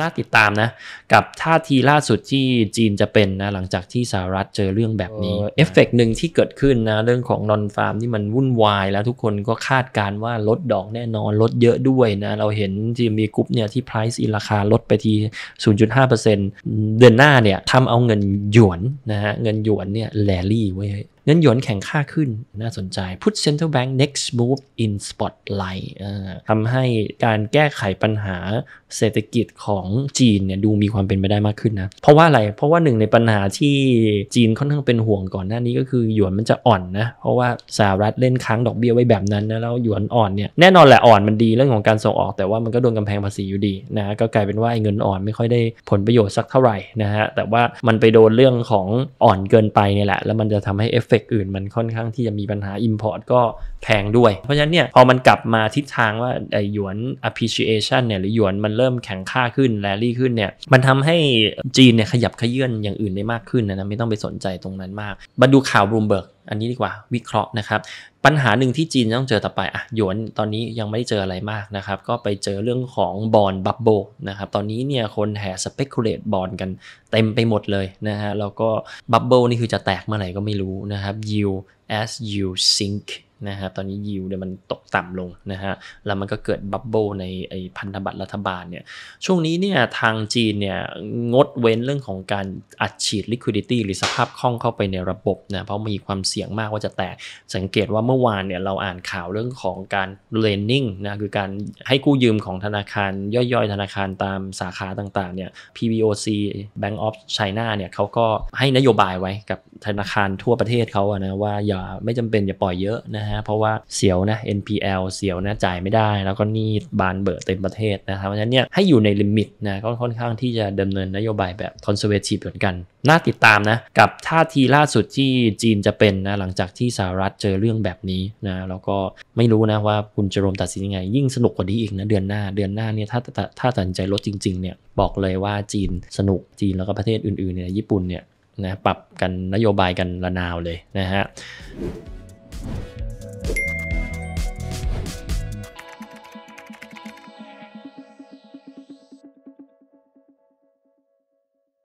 น่าติดตามนะกับท่าทีล่าสุดที่จีนจะเป็นนะหลังจากที่สหรัฐเจอเรื่องแบบนี้เอฟเฟกหนึ่งที่เกิดขึ้นนะเรื่องของนอนฟาร์มที่มันวุ่นวายแล้วทุกคนก็คาดการว่าลดดอกแน่นอนลดเยอะด้วยนะเราเห็นจีมีกรุ๊ปเนี่ยที่ price ราคาลดไปที0.5%เดือนหน้าเนี่ยทำเอาเงินหยวนนะฮะเงินหยวนเนี่ยแลลี่ไว้เงินหยวนแข็งค่าขึ้นน่าสนใจ Put Central Bank next move in spotlight ทำให้การแก้ไขปัญหาเศรษฐกิจของจีนเนี่ยดูมีความเป็นไปได้มากขึ้นนะ เพราะว่าอะไร เพราะว่าหนึ่งในปัญหาที่จีนค่อนข้างเป็นห่วงก่อนหน้านี้ก็คือหยวนมันจะอ่อนนะ เพราะว่าสหรัฐเล่นค้างดอกเบี้ยไว้แบบนั้นนะแล้วหยวนอ่อนเนี่ยแน่นอนแหละอ่อนมันดีเรื่องของการส่งออกแต่ว่ามันก็โดนกำแพงภาษีอยู่ดีนะก็กลายเป็นว่าเงินอ่อนไม่ค่อยได้ผลประโยชน์สักเท่าไหร่นะฮะแต่ว่ามันไปโดนเรื่องของอ่อนเกินไปเนี่ยแหละแล้วมันจะทำให้เอฟเฟกอื่นมันค่อนข้างที่จะมีปัญหา Import ก็แพงด้วย เพราะฉะนั้นเนี่ยพอมันกลับมาทิศทางว่าไอหยวน appreciation เนี่ยหรือหยวนมันเริ่มแข็งค่าขึ้นแรลลี่ขึ้นเนี่ยมันทำให้จีนเนี่ยขยับขยื่นอย่างอื่นได้มากขึ้นนะไม่ต้องไปสนใจตรงนั้นมากมาดูข่าวบลูมเบิร์กอันนี้ดีกว่าวิเคราะห์นะครับ ปัญหาหนึ่งที่จีนต้องเจอต่อไปอ่ะหยวนตอนนี้ยังไม่ได้เจออะไรมากนะครับ ก็ไปเจอเรื่องของบอลบับเบิลนะครับตอนนี้เนี่ยคนแห่สเปกุเลตบอลกัน เต็มไปหมดเลยนะฮะแล้วก็บับเบิลนี่คือจะแตกเมื่อไหร่ก็ไม่รู้นะครับ y o u as you sink นะครับตอนนี้ยิวเนี่ยมันตกต่ำลงนะฮะแล้วมันก็เกิดบับเบิ้ลในไอพันธบัตรรัฐบาลเนี่ยช่วงนี้เนี่ยทางจีนเนี่ยงดเว้นเรื่องของการอัดฉีด liquidity หรือสภาพคล่องเข้าไปในระบบนะเพราะมีความเสี่ยงมากว่าจะแตกสังเกตว่าเมื่อวานเนี่ยเราอ่านข่าวเรื่องของการเลนนิ่งนะคือการให้กู้ยืมของธนาคารย่อยๆ ธนาคารตามสาขาต่างๆเนี่ย PBOC Bank of China เนี่ยเขาก็ให้นโยบายไว้กับธนาคารทั่วประเทศเขาอะนะว่า อย่าไม่จำเป็นอย่าปล่อยเยอะนะฮะฮะเพราะว่าเสียวนะ NPL เสียวนะจ่ายไม่ได้ แล้วก็นี่บานเบิดเต็มประเทศนะครับเพราะฉะนั้นเนี่ยให้อยู่ในลิมิตนะก็ค่อนข้างที่จะดำเนินนโยบายแบบคอนเซอร์เวทีฟเหมือนกันน่าติดตามนะกับท่าทีล่าสุดที่จีนจะเป็นนะหลังจากที่สหรัฐเจอเรื่องแบบนี้นะแล้วก็ไม่รู้นะว่าคุณจะรมตัดสินยังไง ยิ่งสนุกกว่านี้อีกนะเดือนหน้าเดือนหน้าเนี่ยถ้าถ้าตัดใจลดจริง ๆเนี่ยบอกเลยว่าจีนสนุกจีนแล้วก็ประเทศอื่นๆเนี่ยญี่ปุ่นเนี่ยนะปรับกันนโยบายกันระนาวเลยนะฮะ